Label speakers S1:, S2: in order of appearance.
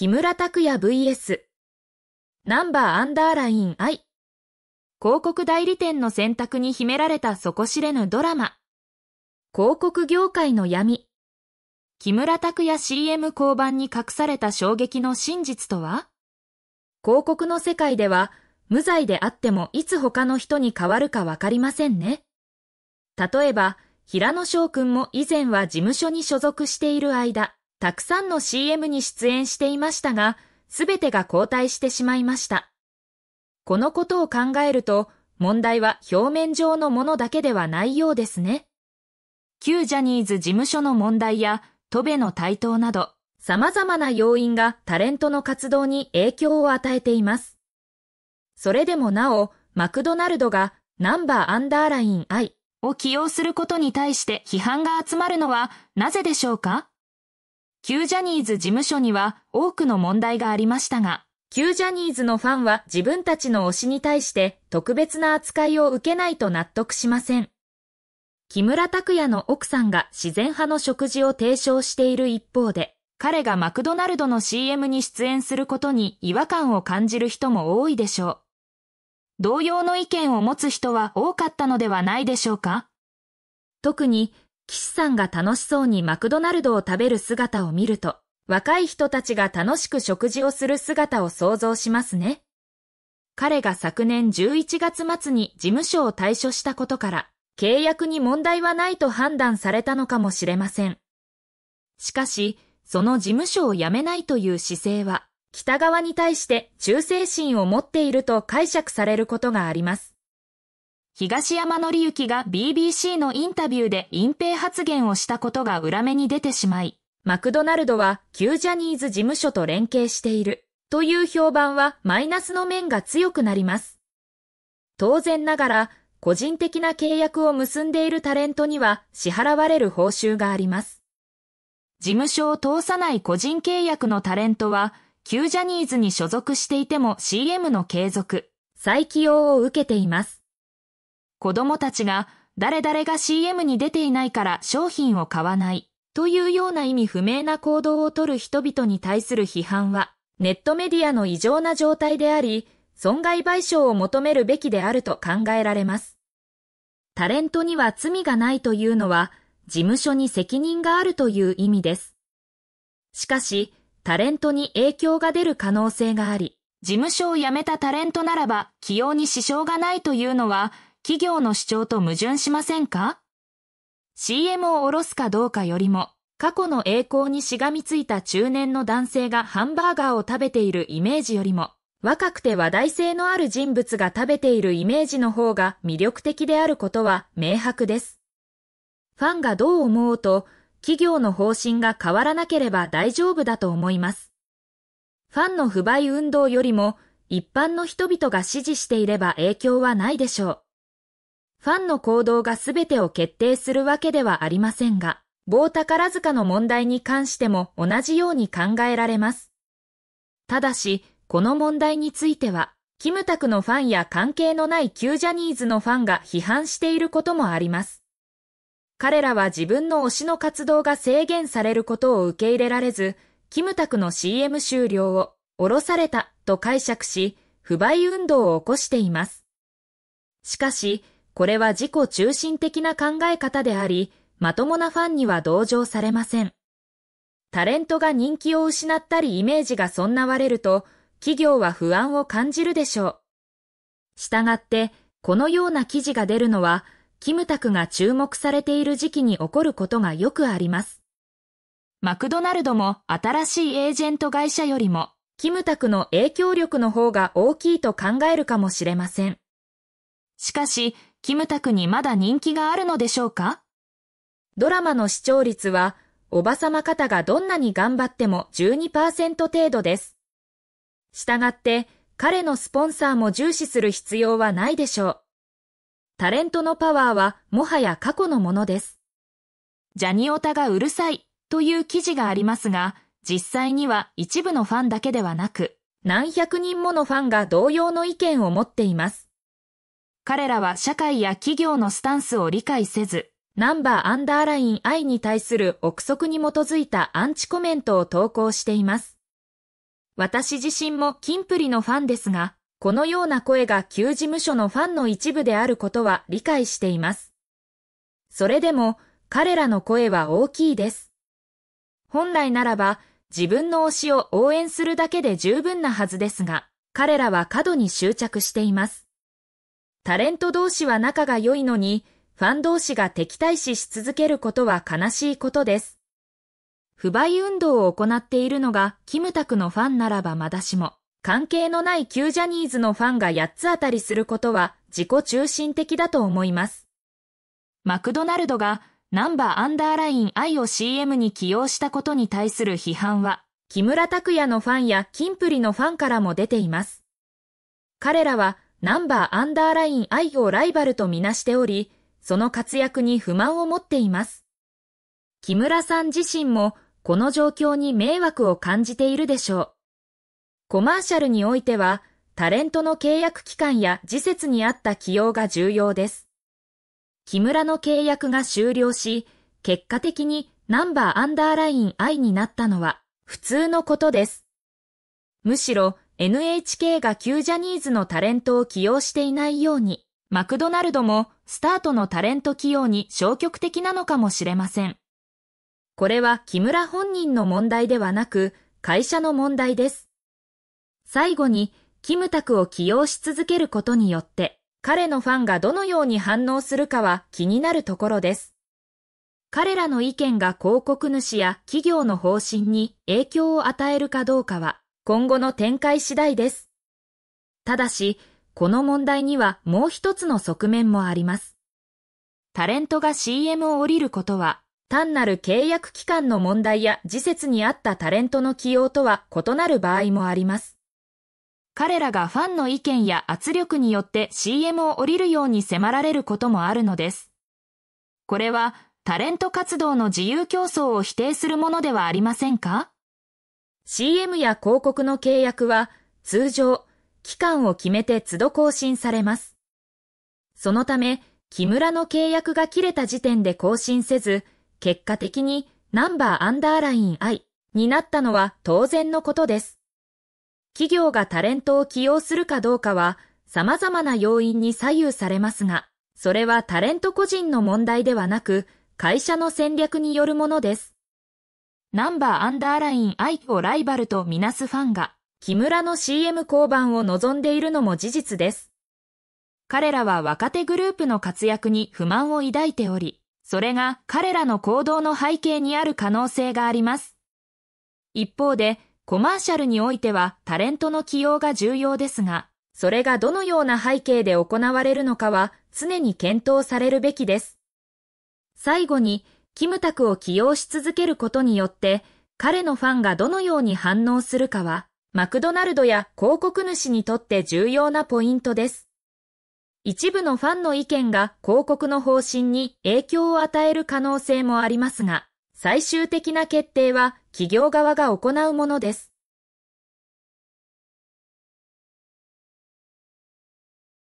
S1: 木村拓哉 VS ナンバーアンダーライン I 広告代理店の選択に秘められた底知れぬドラマ広告業界の闇木村拓哉 CM 交番に隠された衝撃の真実とは広告の世界では無罪であってもいつ他の人に変わるかわかりませんね。例えば、平野翔くんも以前は事務所に所属している間、たくさんの CM に出演していましたが、すべてが交代してしまいました。このことを考えると、問題は表面上のものだけではないようですね。旧ジャニーズ事務所の問題や、戸部の台頭など、様々な要因がタレントの活動に影響を与えています。それでもなお、マクドナルドがナンバーアンダーライン I を起用することに対して批判が集まるのはなぜでしょうか旧ジャニーズ事務所には多くの問題がありましたが、旧ジャニーズのファンは自分たちの推しに対して特別な扱いを受けないと納得しません。木村拓哉の奥さんが自然派の食事を提唱している一方で、彼がマクドナルドの CM に出演することに違和感を感じる人も多いでしょう。同様の意見を持つ人は多かったのではないでしょうか特に岸さんが楽しそうにマクドナルドを食べる姿を見ると、若い人たちが楽しく食事をする姿を想像しますね。彼が昨年11月末に事務所を退所したことから、契約に問題はないと判断されたのかもしれません。しかし、その事務所を辞めないという姿勢は、北側に対して忠誠心を持っていると解釈されることがあります。東山紀之が BBC のインタビューで隠蔽発言をしたことが裏目に出てしまい、マクドナルドは旧ジャニーズ事務所と連携しているという評判はマイナスの面が強くなります。当然ながら個人的な契約を結んでいるタレントには支払われる報酬があります。事務所を通さない個人契約のタレントは旧ジャニーズに所属していても CM の継続、再起用を受けています。子供たちが誰々が CM に出ていないから商品を買わないというような意味不明な行動をとる人々に対する批判はネットメディアの異常な状態であり、損害賠償を求めるべきであると考えられます。タレントには罪がないというのは、事務所に責任があるという意味です。しかし、タレントに影響が出る可能性があり、事務所を辞めたタレントならば起用に支障がないというのは、企業の主張と矛盾しませんか ?CM を下ろすかどうかよりも、過去の栄光にしがみついた中年の男性がハンバーガーを食べているイメージよりも、若くて話題性のある人物が食べているイメージの方が魅力的であることは明白です。ファンがどう思おうと、企業の方針が変わらなければ大丈夫だと思います。ファンの不買運動よりも、一般の人々が支持していれば影響はないでしょう。ファンの行動が全てを決定するわけではありませんが、某宝塚の問題に関しても同じように考えられます。ただし、この問題については、キムタクのファンや関係のない旧ジャニーズのファンが批判していることもあります。彼らは自分の推しの活動が制限されることを受け入れられず、キムタクの CM 終了を下ろされたと解釈し、不買運動を起こしています。しかし、これは自己中心的な考え方であり、まともなファンには同情されません。タレントが人気を失ったりイメージが損なわれると、企業は不安を感じるでしょう。したがって、このような記事が出るのは、キムタクが注目されている時期に起こることがよくあります。マクドナルドも新しいエージェント会社よりも、キムタクの影響力の方が大きいと考えるかもしれません。しかし、キムタクにまだ人気があるのでしょうかドラマの視聴率は、おばさま方がどんなに頑張っても12%程度です。したがって、彼のスポンサーも重視する必要はないでしょう。タレントのパワーはもはや過去のものです。ジャニオタがうるさいという記事がありますが、実際には一部のファンだけではなく、何百人ものファンが同様の意見を持っています。彼らは社会や企業のスタンスを理解せず、ナンバーアンダーライン I に対する憶測に基づいたアンチコメントを投稿しています。私自身もキンプリのファンですが、このような声が旧事務所のファンの一部であることは理解しています。それでも、彼らの声は大きいです。本来ならば、自分の推しを応援するだけで十分なはずですが、彼らは過度に執着しています。タレント同士は仲が良いのに、ファン同士が敵対視し続けることは悲しいことです。不買運動を行っているのがキムタクのファンならばまだしも、関係のない旧ジャニーズのファンが8つあたりすることは自己中心的だと思います。マクドナルドがナンバーアンダーライン I を CM に起用したことに対する批判は、木村拓哉のファンやキンプリのファンからも出ています。彼らはナンバーアンダーライン愛をライバルとみなしており、その活躍に不満を持っています。木村さん自身もこの状況に迷惑を感じているでしょう。コマーシャルにおいては、タレントの契約期間や時節に合った起用が重要です。木村の契約が終了し、結果的にナンバーアンダーライン愛になったのは普通のことです。むしろ NHK が旧ジャニーズのタレントを起用していないように、マクドナルドもスタートのタレント起用に消極的なのかもしれません。これは木村本人の問題ではなく、会社の問題です。最後に、キムタクを起用し続けることによって、彼のファンがどのように反応するかは気になるところです。彼らの意見が広告主や企業の方針に影響を与えるかどうかは今後の展開次第です。ただし、この問題にはもう一つの側面もあります。タレントが CM を降りることは、単なる契約期間の問題や時節にあったタレントの起用とは異なる場合もあります。彼らがファンの意見や圧力によって CM を降りるように迫られることもあるのです。これはタレント活動の自由競争を否定するものではありませんか CM や広告の契約は通常、期間を決めて都度更新されます。そのため、木村の契約が切れた時点で更新せず、結果的にナンバーアンダーライン I になったのは当然のことです。企業がタレントを起用するかどうかは様々な要因に左右されますが、それはタレント個人の問題ではなく、会社の戦略によるものです。ナンバーアンダーライン愛をライバルとみなすファンが、木村の CM 降板を望んでいるのも事実です。彼らは若手グループの活躍に不満を抱いており、それが彼らの行動の背景にある可能性があります。一方で、コマーシャルにおいてはタレントの起用が重要ですが、それがどのような背景で行われるのかは常に検討されるべきです。最後に、キムタクを起用し続けることによって、彼のファンがどのように反応するかは、マクドナルドや広告主にとって重要なポイントです。一部のファンの意見が広告の方針に影響を与える可能性もありますが、最終的な決定は企業側が行うものです。